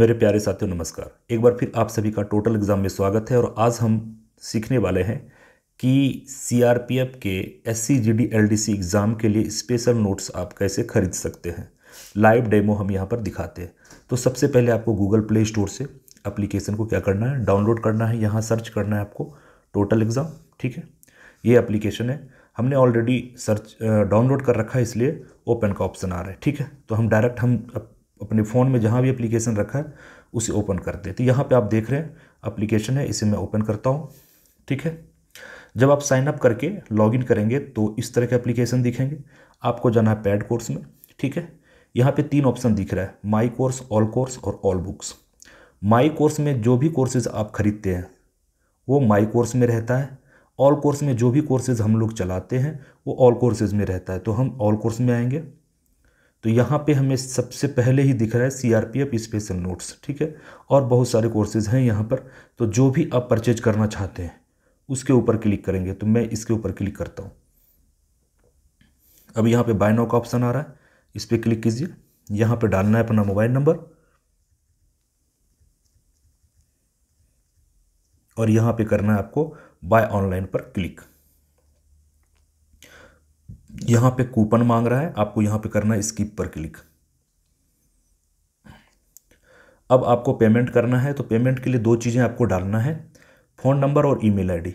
मेरे प्यारे साथियों नमस्कार एक बार फिर आप सभी का टोटल एग्ज़ाम में स्वागत है और आज हम सीखने वाले हैं कि सीआरपीएफ के S C G D D L C exam के लिए स्पेशल नोट्स आप कैसे खरीद सकते हैं लाइव डेमो हम यहाँ पर दिखाते हैं तो सबसे पहले आपको गूगल प्ले स्टोर से अप्लीकेशन को क्या करना है डाउनलोड करना है यहाँ सर्च करना है आपको टोटल एग्ज़ाम ठीक है ये अप्लीकेशन है हमने ऑलरेडी सर्च डाउनलोड कर रखा है इसलिए ओपन का ऑप्शन आ रहा है ठीक है तो हम डायरेक्ट हम अपने फ़ोन में जहाँ भी एप्लीकेशन रखा है उसे ओपन करते हैं तो यहाँ पे आप देख रहे हैं एप्लीकेशन है इसे मैं ओपन करता हूँ ठीक है जब आप साइन अप करके लॉगिन करेंगे तो इस तरह के एप्लीकेशन दिखेंगे आपको जाना है पैड कोर्स में ठीक है यहाँ पे तीन ऑप्शन दिख रहा है माई कोर्स ऑल कोर्स और ऑल बुक्स माई कोर्स में जो भी कोर्सेज आप खरीदते हैं वो माई कोर्स में रहता है ऑल कोर्स में जो भी कोर्सेज हम लोग चलाते हैं वो ऑल कोर्सेज में रहता है तो हम ऑल कोर्स में आएंगे तो यहाँ पे हमें सबसे पहले ही दिख रहा है सीआरपीएफ स्पेशल नोट्स ठीक है और बहुत सारे कोर्सेज हैं यहाँ पर तो जो भी आप परचेज करना चाहते हैं उसके ऊपर क्लिक करेंगे तो मैं इसके ऊपर क्लिक करता हूँ अब यहाँ पे बाय नाउ का ऑप्शन आ रहा है इस पर क्लिक कीजिए यहाँ पे डालना है अपना मोबाइल नंबर और यहाँ पे करना है आपको बाय ऑनलाइन पर क्लिक यहाँ पे कूपन मांग रहा है आपको यहाँ पे करना है स्किप पर क्लिक अब आपको पेमेंट करना है तो पेमेंट के लिए दो चीज़ें आपको डालना है फ़ोन नंबर और ईमेल आईडी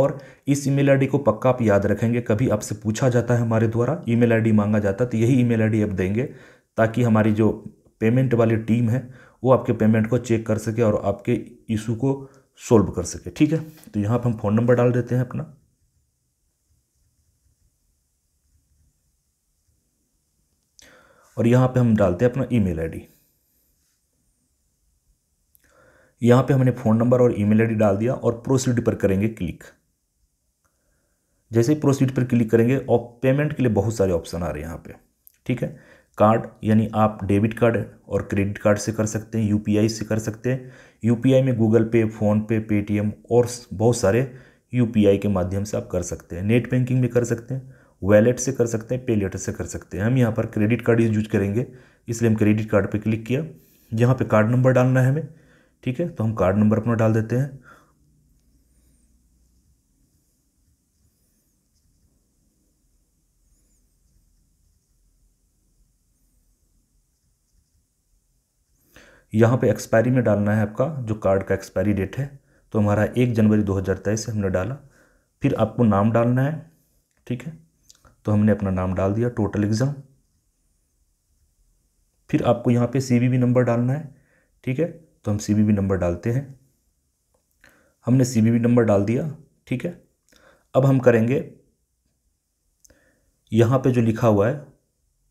और इस ईमेल आईडी को पक्का आप याद रखेंगे कभी आपसे पूछा जाता है हमारे द्वारा ईमेल आईडी मांगा जाता है तो यही ईमेल आईडी आप देंगे ताकि हमारी जो पेमेंट वाली टीम है वो आपके पेमेंट को चेक कर सके और आपके इशू को सोल्व कर सके ठीक है तो यहाँ पर हम फ़ोन नंबर डाल देते हैं अपना और यहाँ पे हम डालते हैं अपना ईमेल आईडी यहाँ पे हमने फ़ोन नंबर और ईमेल आईडी डाल दिया और प्रोसीड पर करेंगे क्लिक जैसे ही प्रोसीड पर क्लिक करेंगे और पेमेंट के लिए बहुत सारे ऑप्शन आ रहे हैं यहाँ पे ठीक है कार्ड यानी आप डेबिट कार्ड और क्रेडिट कार्ड से कर सकते हैं यूपीआई से कर सकते हैं यूपीआई में गूगल पे फ़ोनपे पेटीएम और बहुत सारे यूपीआई के माध्यम से आप कर सकते हैं नेट बैंकिंग भी कर सकते हैं वैलेट से कर सकते हैं पे लेटर से कर सकते हैं हम यहाँ पर क्रेडिट कार्ड यूज करेंगे इसलिए हम क्रेडिट कार्ड पर क्लिक किया यहाँ पर कार्ड नंबर डालना है हमें ठीक है तो हम कार्ड नंबर अपना डाल देते हैं यहाँ पे एक्सपायरी में डालना है आपका जो कार्ड का एक्सपायरी डेट है तो हमारा एक जनवरी दो हज़ार तेईस हमने डाला फिर आपको नाम डालना है ठीक है तो हमने अपना नाम डाल दिया टोटल एग्ज़ाम फिर आपको यहाँ पे सी नंबर डालना है ठीक है तो हम सी नंबर डालते हैं हमने सी नंबर डाल दिया ठीक है अब हम करेंगे यहाँ पे जो लिखा हुआ है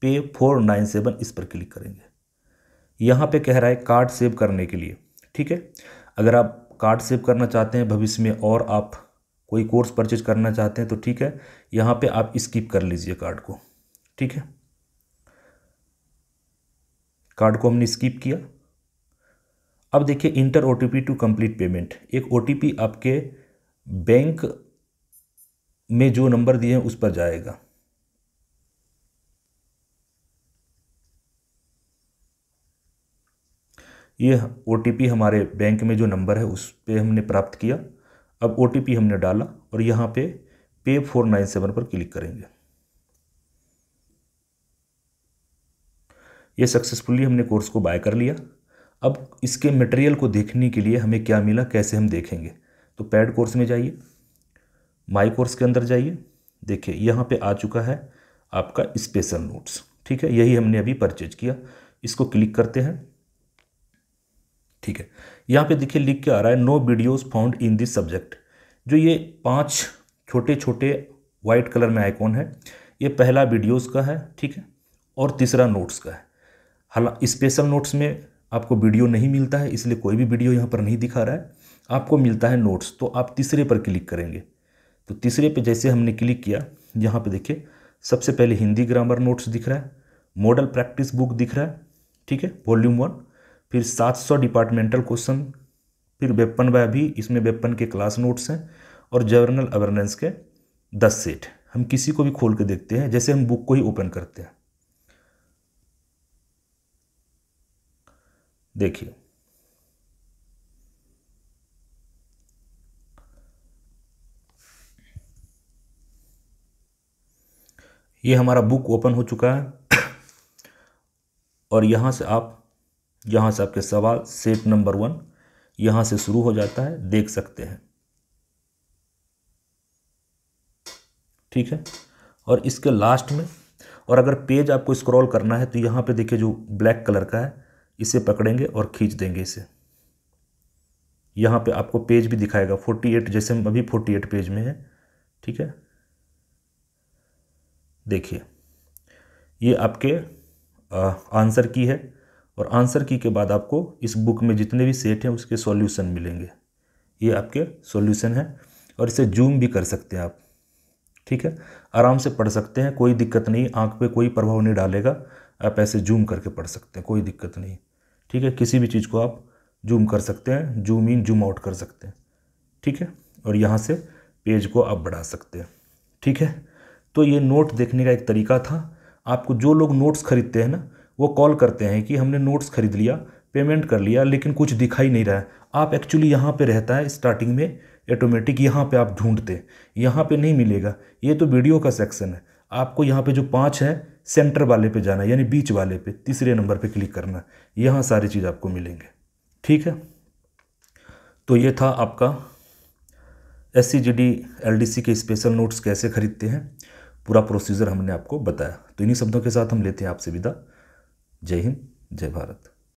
पे फोर नाइन सेवन इस पर क्लिक करेंगे यहाँ पे कह रहा है कार्ड सेव करने के लिए ठीक है अगर आप कार्ड सेव करना चाहते हैं भविष्य में और आप कोई कोर्स परचेज करना चाहते हैं तो ठीक है यहाँ पे आप स्किप कर लीजिए कार्ड को ठीक है कार्ड को हमने स्किप किया अब देखिए enter O to complete payment एक ओ आपके बैंक में जो नंबर दिए हैं उस पर जाएगा ये ओ हमारे बैंक में जो नंबर है उस पर हमने प्राप्त किया अब ओ हमने डाला और यहाँ पे पे फोर नाइन सेवन पर क्लिक करेंगे ये सक्सेसफुली हमने कोर्स को बाय कर लिया अब इसके मटेरियल को देखने के लिए हमें क्या मिला कैसे हम देखेंगे तो पैड कोर्स में जाइए माई कोर्स के अंदर जाइए देखिए यहाँ पे आ चुका है आपका स्पेशल नोट्स ठीक है यही हमने अभी परचेज किया इसको क्लिक करते हैं ठीक है यहाँ पे देखिए लिख के आ रहा है no videos found in this subject जो ये पांच छोटे छोटे वाइट कलर में आइकॉन है ये पहला वीडियोस का है ठीक है और तीसरा नोट्स का है हाला स्पेशल नोट्स में आपको वीडियो नहीं मिलता है इसलिए कोई भी वीडियो यहाँ पर नहीं दिखा रहा है आपको मिलता है नोट्स तो आप तीसरे पर क्लिक करेंगे तो तीसरे पर जैसे हमने क्लिक किया यहाँ पर देखिए सबसे पहले हिंदी ग्रामर नोट्स दिख रहा है मॉडल प्रैक्टिस बुक दिख रहा है ठीक है वॉल्यूम वन फिर 700 डिपार्टमेंटल क्वेश्चन फिर वेपन बाय भी इसमें वेपन के क्लास नोट्स हैं और जर्नल अवेयरनेस के दस सेट हम किसी को भी खोल के देखते हैं जैसे हम बुक को ही ओपन करते हैं देखिए ये हमारा बुक ओपन हो चुका है और यहाँ से आप यहाँ से आपके सवाल सेट नंबर वन यहाँ से शुरू हो जाता है देख सकते हैं ठीक है और इसके लास्ट में और अगर पेज आपको स्क्रॉल करना है तो यहाँ पे देखिए जो ब्लैक कलर का है इसे पकड़ेंगे और खींच देंगे इसे यहाँ पे आपको पेज भी दिखाएगा 48 जैसे हम अभी 48 पेज में है ठीक है देखिए ये आपके आंसर की है और आंसर की के बाद आपको इस बुक में जितने भी सेट हैं उसके सॉल्यूशन मिलेंगे ये आपके सॉल्यूशन है और इसे जूम भी कर सकते हैं आप ठीक है आराम से पढ़ सकते हैं कोई दिक्कत नहीं आँख पे कोई प्रभाव नहीं डालेगा आप ऐसे जूम करके पढ़ सकते हैं कोई दिक्कत नहीं ठीक है किसी भी चीज़ को आप जूम कर सकते हैं जूम इन जूम आउट कर सकते हैं ठीक है और यहाँ से पेज को आप बढ़ा सकते हैं ठीक है तो ये नोट देखने का एक तरीका था आपको जो लोग नोट्स खरीदते हैं ना वो कॉल करते हैं कि हमने नोट्स खरीद लिया पेमेंट कर लिया लेकिन कुछ दिखाई नहीं रहा है आप एक्चुअली यहाँ पे रहता है स्टार्टिंग में ऑटोमेटिक यहाँ पे आप ढूंढते यहाँ पे नहीं मिलेगा ये तो वीडियो का सेक्शन है आपको यहाँ पे जो पाँच है सेंटर वाले पे जाना है यानी बीच वाले पे तीसरे नंबर पे क्लिक करना है यहाँ सारी चीज़ आपको मिलेंगे ठीक है तो ये था आपका S C G D L D C के स्पेशल नोट्स कैसे खरीदते हैं पूरा प्रोसीजर हमने आपको बताया तो इन्हीं शब्दों के साथ हम लेते हैं आपसे विदा जय हिंद जय भारत